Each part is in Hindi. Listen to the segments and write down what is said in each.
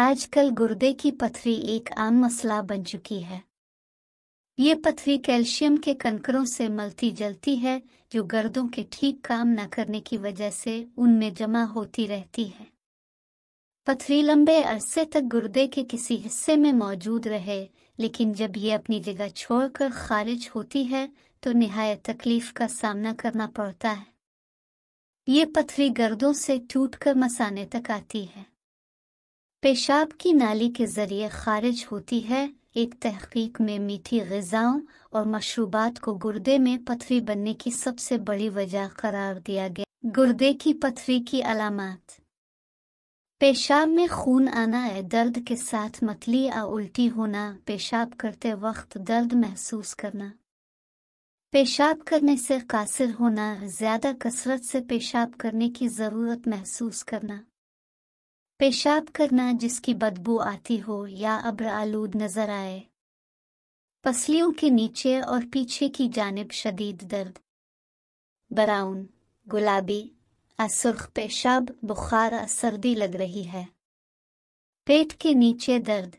आजकल गुर्दे की पथरी एक आम मसला बन चुकी है ये पथरी कैल्शियम के कंकरों से मलती जलती है जो गर्दों के ठीक काम न करने की वजह से उनमें जमा होती रहती है पथरी लंबे अरसे तक गुर्दे के किसी हिस्से में मौजूद रहे लेकिन जब ये अपनी जगह छोड़कर खारिज होती है तो नहायत तकलीफ का सामना करना पड़ता है ये पथरी गर्दों से टूटकर मसाने तक आती है पेशाब की नाली के जरिए खारिज होती है एक तहकीक में मीठी गजाओं और मशरूबात को गुर्दे में पथरी बनने की सबसे बड़ी वजह करार दिया गया गुर्दे की पथरी की अलामत पेशाब में खून आना है दर्द के साथ मतली या उल्टी होना पेशाब करते वक्त दर्द महसूस करना पेशाब करने से कासिर होना ज्यादा कसरत से पेशाब करने की जरूरत महसूस करना पेशाब करना जिसकी बदबू आती हो या अब्र आलूद नजर आए पसलियों के नीचे और पीछे की जानब शदीद दर्द ब्राउन गुलाबी असुर्ख पेशाब बुखार सर्दी लग रही है पेट के नीचे दर्द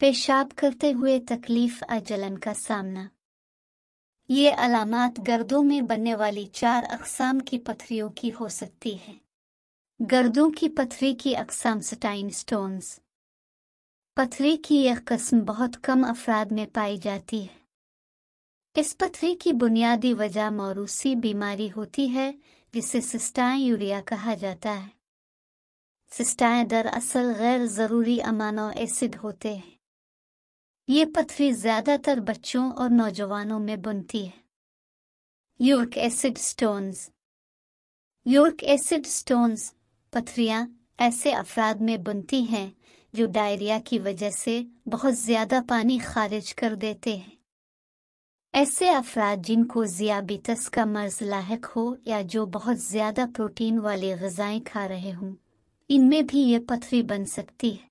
पेशाब करते हुए तकलीफ अजलन का सामना ये अलामत गर्दों में बनने वाली चार अकसाम की पथरियों की हो सकती है गर्दों की पथरी की अकसम स्टाइन स्टोन्स पथरी की यह कस्म बहुत कम अफराद में पाई जाती है इस पथरी की बुनियादी वजह मौरूसी बीमारी होती है जिसे सिस्टाएं यूरिया कहा जाता है सिस्टाएं दरअसल गैर ज़रूरी अमानो एसिड होते हैं ये पथरी ज़्यादातर बच्चों और नौजवानों में बुनती है uric acid stones uric acid stones पथरियाँ ऐसे अफराद में बनती हैं जो डायरिया की वजह से बहुत ज़्यादा पानी खारिज कर देते हैं ऐसे अफराद जिनको जियाबीतस का मर्ज लाक हो या जो बहुत ज़्यादा प्रोटीन वाली गजाएं खा रहे हों इनमें भी ये पथरी बन सकती है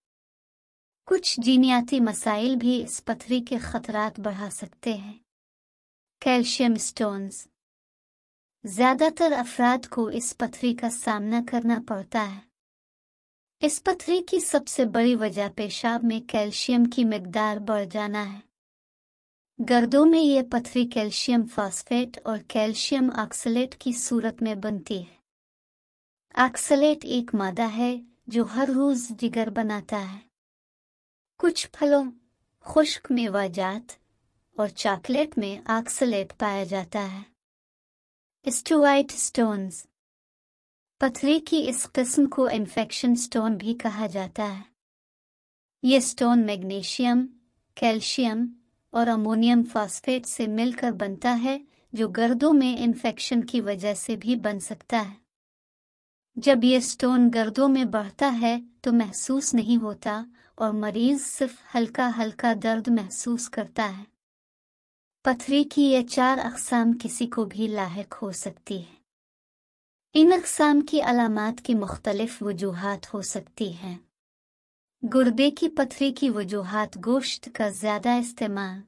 कुछ जीनियाती मसाइल भी इस पथरी के खतरात बढ़ा सकते हैं कैल्शियम स्टोन्स ज्यादातर अफराद को इस पथरी का सामना करना पड़ता है इस पथरी की सबसे बड़ी वजह पेशाब में कैल्शियम की मकदार बढ़ जाना है गर्दों में यह पथरी कैल्शियम फॉस्फेट और कैल्शियम ऑक्सलेट की सूरत में बनती है ऑक्सलेट एक मादा है जो हर रोज जिगर बनाता है कुछ फलों खुश्क मेवाजात और चॉकलेट में ऑक्सलेट पाया जाता है स्टुआइट स्टोन्स पथरी की इस किस्म को इन्फेक्शन स्टोन भी कहा जाता है ये स्टोन मैग्नीशियम कैल्शियम और अमोनियम फॉस्फेट से मिलकर बनता है जो गर्दों में इन्फेक्शन की वजह से भी बन सकता है जब यह स्टोन गर्दों में बढ़ता है तो महसूस नहीं होता और मरीज सिर्फ हल्का हल्का दर्द महसूस करता है पथरी की ये चार अकसाम किसी को भी लाक हो सकती है इन अकसाम की अलामत की मुख्तलिफ वजूहत हो सकती हैं गुर्दे की पथरी की वजूहत गोश्त का ज़्यादा इस्तेमाल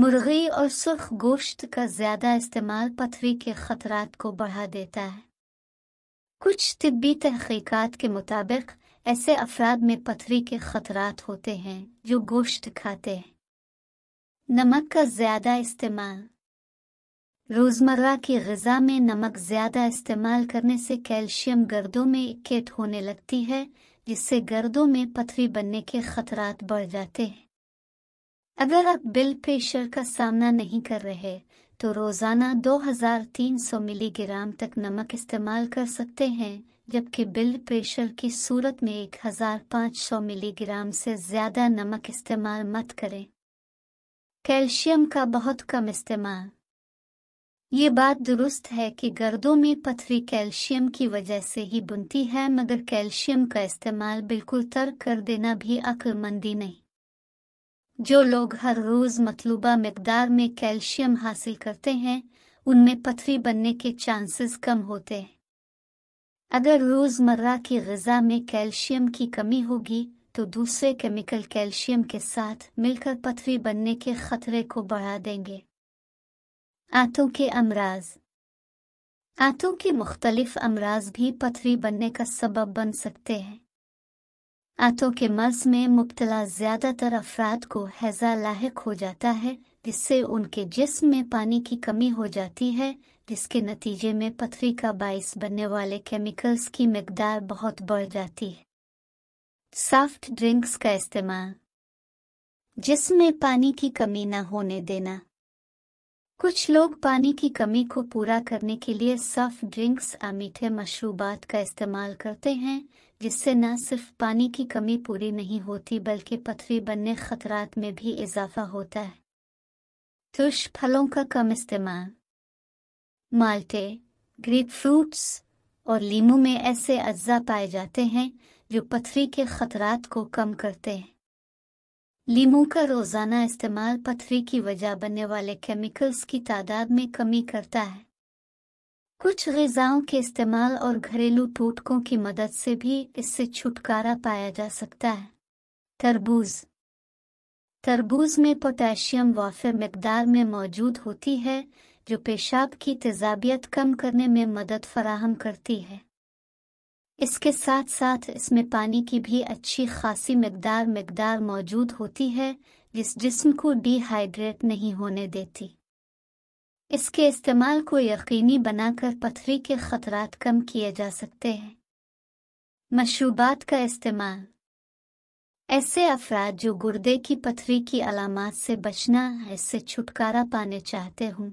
मुर्गी और सुर्ख गोश्त का ज़्यादा इस्तेमाल पथरी के ख़तरात को बढ़ा देता है कुछ तिब्बी तहकीकत के मुताबिक ऐसे अफराद में पथरी के ख़तरात होते हैं जो गोश्त खाते हैं नमक का ज़्यादा इस्तेमाल रोज़मर्रा की गज़ा में नमक ज़्यादा इस्तेमाल करने से कैल्शियम गर्दों में इकेट होने लगती है जिससे गर्दों में पथरी बनने के खतरात बढ़ जाते हैं अगर आप बिल प्रेशर का सामना नहीं कर रहे तो रोज़ाना 2300 मिलीग्राम तक नमक इस्तेमाल कर सकते हैं जबकि बिल प्रेशर की सूरत में 1500 मिलीग्राम से ज़्यादा नमक इस्तेमाल मत करें कैल्शियम का बहुत कम इस्तेमाल ये बात दुरुस्त है कि गर्दों में पथरी कैल्शियम की वजह से ही बुनती है मगर कैल्शियम का इस्तेमाल बिल्कुल तर्क कर देना भी अक्लमंदी नहीं जो लोग हर रोज मतलूबा मकदार में कैल्शियम हासिल करते हैं उनमें पथरी बनने के चांसेस कम होते हैं अगर रोजमर्रा की गजा में कैल्शियम की कमी होगी तो दूसरे केमिकल कैल्शियम के साथ मिलकर पथरी बनने के खतरे को बढ़ा देंगे आंतों के अमराज आंतों के मुख्तलिफ अमराज भी पथरी बनने का सबब बन सकते हैं आंतों के मर्ज में मुबतला ज्यादातर अफराद को हैजा लाक हो जाता है जिससे उनके जिस्म में पानी की कमी हो जाती है जिसके नतीजे में पथरी का बायस बनने वाले केमिकल्स की मकदार बहुत बढ़ जाती है सॉफ्ट ड्रिंक्स का इस्तेमाल जिसमें पानी की कमी न होने देना कुछ लोग पानी की कमी को पूरा करने के लिए सॉफ्ट ड्रिंक्स और मीठे मशरूबात का इस्तेमाल करते हैं जिससे न सिर्फ पानी की कमी पूरी नहीं होती बल्कि पथरी बनने खतरात में भी इजाफा होता है तुष फलों का कम इस्तेमाल माल्टे ग्रीप फ्रूट्स और लीमू में ऐसे अज्जा पाए जाते हैं जो पथरी के खतरात को कम करते हैं लीमू का रोज़ाना इस्तेमाल पथरी की वजह बनने वाले केमिकल्स की तादाद में कमी करता है कुछ गजाओं के इस्तेमाल और घरेलू टोटकों की मदद से भी इससे छुटकारा पाया जा सकता है तरबूज तरबूज में पोटेशियम वाफे मकदार में मौजूद होती है जो पेशाब की तेजाबियत कम करने में मदद फराहम करती है इसके साथ साथ इसमें पानी की भी अच्छी खासी मकदार मकदार मौजूद होती है जिस जिस्म को डिहाइड्रेट नहीं होने देती इसके इस्तेमाल को यकीनी बनाकर पथरी के खतरात कम किए जा सकते हैं मशरूबात का इस्तेमाल ऐसे अफराद जो गुर्दे की पथरी की अलामत से बचना इससे छुटकारा पाने चाहते हों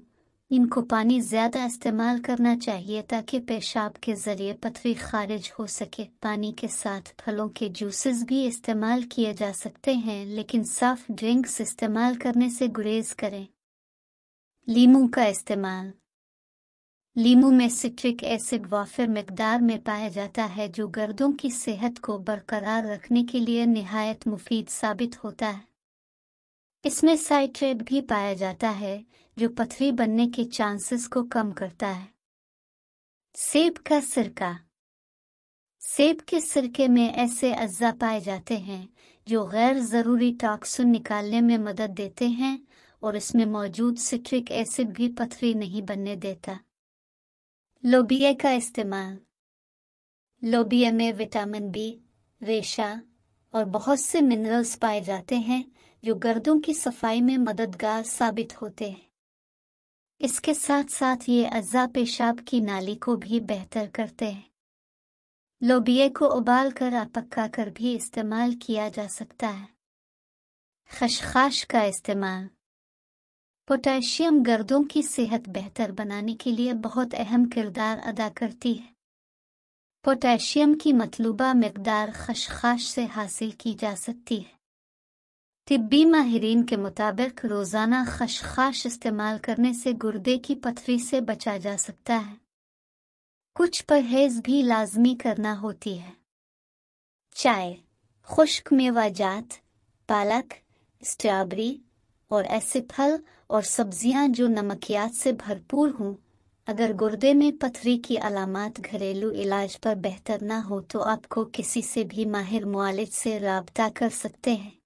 इनको पानी ज्यादा इस्तेमाल करना चाहिए ताकि पेशाब के जरिए पथरी खारिज हो सके पानी के साथ फलों के जूसेस भी इस्तेमाल किए जा सकते हैं लेकिन साफ ड्रिंक्स इस्तेमाल करने से गुरेज करें लीमू का इस्तेमाल लीमू में सिट्रिक एसिड वाफिर मकदार में पाया जाता है जो गर्दों की सेहत को बरकरार रखने के लिए नहायत मुफीद साबित होता है इसमें साइट्रेट भी पाया जाता है जो पथरी बनने के चांसेस को कम करता है सेब का सिरका सेब के सिरके में ऐसे अज्जा पाए जाते हैं जो गैर ज़रूरी टॉक्सिन निकालने में मदद देते हैं और इसमें मौजूद सिट्रिक एसिड भी पथरी नहीं बनने देता लोबिया का इस्तेमाल लोबिया में विटामिन बी रेशा और बहुत से मिनरल्स पाए जाते हैं जो गर्दों की सफाई में मददगार साबित होते हैं इसके साथ साथ ये अज्जा पेशाब की नाली को भी बेहतर करते हैं लोबिये को उबाल कर पक्का कर भी इस्तेमाल किया जा सकता है खशखाश का इस्तेमाल पोटेशियम गर्दों की सेहत बेहतर बनाने के लिए बहुत अहम किरदार अदा करती है पोटेशियम की मतलूबा मकदार खशखाश से हासिल की जा सकती है तिब्बी माहरीन के मुताबिक रोज़ाना खशखाश इस्तेमाल करने से गुर्दे की पथरी से बचा जा सकता है कुछ परहेज भी लाजमी करना होती है चाय खुश्क मेवाजात पालक स्ट्रॉबेरी और ऐसे फल और सब्जियां जो नमकियात से भरपूर हों अगर गुर्दे में पथरी की अलामत घरेलू इलाज पर बेहतर ना हो तो आपको किसी से भी माहिर मालिज से रबता कर सकते हैं